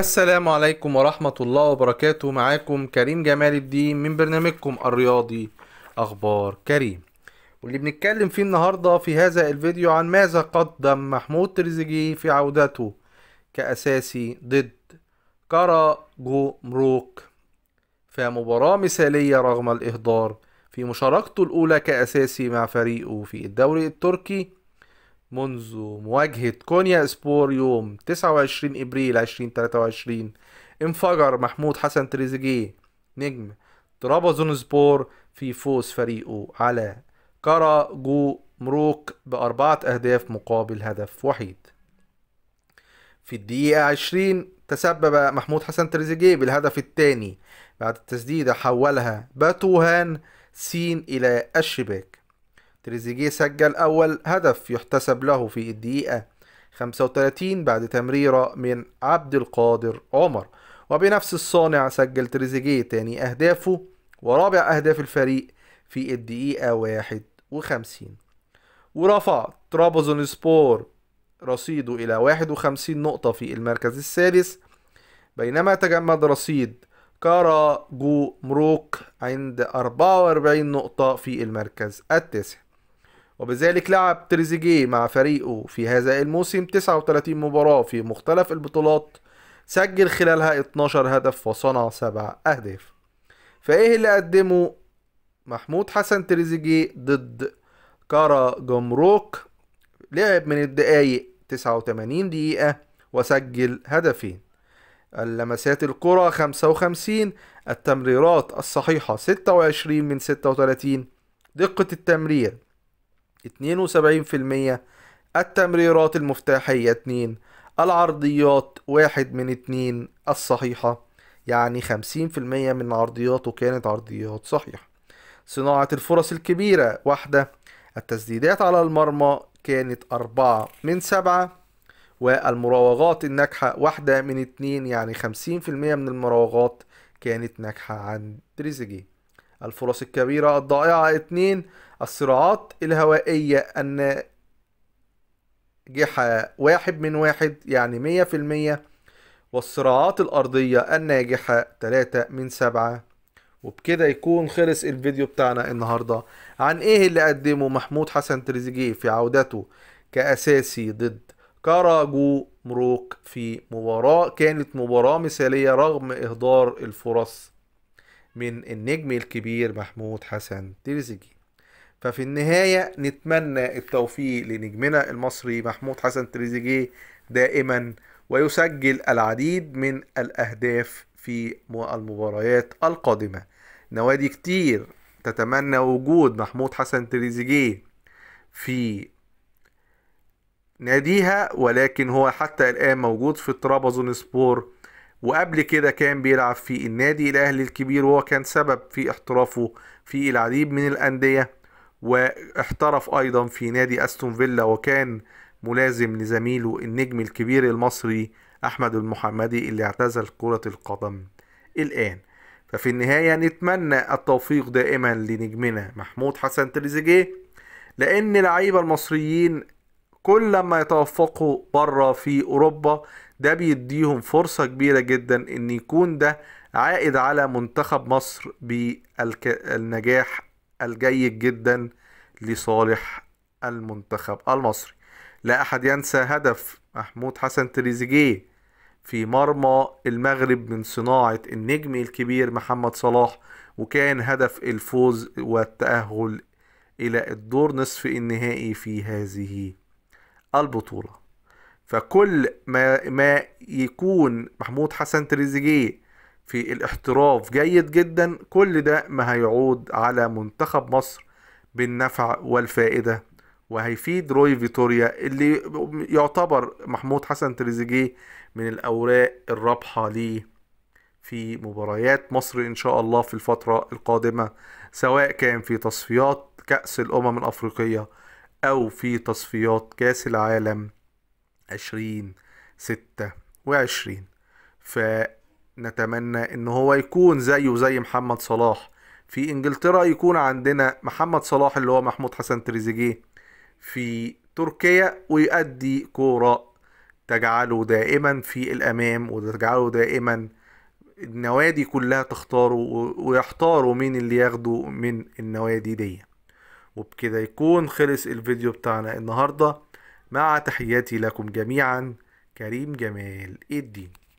السلام عليكم ورحمة الله وبركاته معاكم كريم جمال الدين من برنامجكم الرياضي أخبار كريم واللي بنتكلم فيه النهاردة في هذا الفيديو عن ماذا قدم محمود تريزيجيه في عودته كأساسي ضد كارا جو مروك مباراة مثالية رغم الإهدار في مشاركته الأولى كأساسي مع فريقه في الدوري التركي منذ مواجهة كونيا سبور يوم 29 إبريل 2023 انفجر محمود حسن تريزيجيه نجم ترابازون سبور في فوز فريقه على كارا جو مروك بأربعة أهداف مقابل هدف وحيد في الدقيقة 20 تسبب محمود حسن تريزيجيه بالهدف الثاني بعد التسديدة حولها باتوهان سين إلى الشباك تريزيجيه سجل أول هدف يحتسب له في الدقيقة 35 بعد تمريرة من عبد القادر عمر وبنفس الصانع سجل تريزيجيه تاني أهدافه ورابع أهداف الفريق في الدقيقة 51 ورفع ترابزون سبور رصيده إلى 51 نقطة في المركز الثالث بينما تجمد رصيد كارا جو مروك عند 44 نقطة في المركز التاسع وبذلك لعب تريزيجيه مع فريقه في هذا الموسم 39 مباراة في مختلف البطولات سجل خلالها 12 هدف وصنع 7 أهداف فإيه اللي قدمه محمود حسن تريزيجيه ضد كارا جمروك لعب من الدقايق 89 دقيقة وسجل هدفين اللمسات الكرة 55 التمريرات الصحيحة 26 من 36 دقة التمرير 72% التمريرات المفتاحية 2 العرضيات واحد من اتنين الصحيحة يعني خمسين في المية من عرضياته كانت عرضيات صحيحة صناعة الفرص الكبيرة واحدة التسديدات على المرمى كانت أربعة من سبعة والمراوغات الناجحة واحدة من اتنين يعني خمسين في المية من المراوغات كانت ناجحة عند تريزيجيه الفرص الكبيرة الضائعة اثنين الصراعات الهوائية أن جحة واحد من واحد يعني مية في المية والصراعات الأرضية الناجحة تلاتة من سبعة وبكده يكون خلص الفيديو بتاعنا النهاردة عن ايه اللي قدمه محمود حسن تريزيجيه في عودته كأساسي ضد كاراجو مروك في مباراة كانت مباراة مثالية رغم إهدار الفرص من النجم الكبير محمود حسن تريزيجيه ففي النهاية نتمنى التوفيق لنجمنا المصري محمود حسن تريزيجيه دائما ويسجل العديد من الأهداف في المباريات القادمة نوادي كتير تتمنى وجود محمود حسن تريزيجيه في ناديها ولكن هو حتى الآن موجود في طرابزون سبور وقبل كده كان بيلعب في النادي الأهلي الكبير وهو كان سبب في احترافه في العديد من الأندية واحترف أيضا في نادي أستون فيلا وكان ملازم لزميله النجم الكبير المصري أحمد المحمدي اللي اعتزل كرة القدم الآن ففي النهاية نتمنى التوفيق دائما لنجمنا محمود حسن تريزيجيه لأن لعيبة المصريين كل لما يتوفقوا بره في اوروبا ده بيديهم فرصة كبيرة جدا ان يكون ده عائد على منتخب مصر بالنجاح الجيد جدا لصالح المنتخب المصري لا احد ينسى هدف محمود حسن تريزيجيه في مرمى المغرب من صناعة النجم الكبير محمد صلاح وكان هدف الفوز والتأهل إلى الدور نصف النهائي في هذه البطولة فكل ما ما يكون محمود حسن تريزيجيه في الاحتراف جيد جدا كل ده ما هيعود على منتخب مصر بالنفع والفائدة وهيفيد روي فيتوريا اللي يعتبر محمود حسن تريزيجيه من الأوراق الرابحة ليه في مباريات مصر إن شاء الله في الفترة القادمة سواء كان في تصفيات كأس الأمم الأفريقية أو في تصفيات كأس العالم عشرين ستة وعشرين فنتمنى إن هو يكون زيه زي محمد صلاح في إنجلترا يكون عندنا محمد صلاح اللي هو محمود حسن تريزيجيه في تركيا ويؤدي كورة تجعله دائما في الأمام وتجعله دائما النوادي كلها تختاره ويحتاروا مين اللي ياخده من النوادي ديه وبكده يكون خلص الفيديو بتاعنا النهارده مع تحياتي لكم جميعا كريم جمال الدين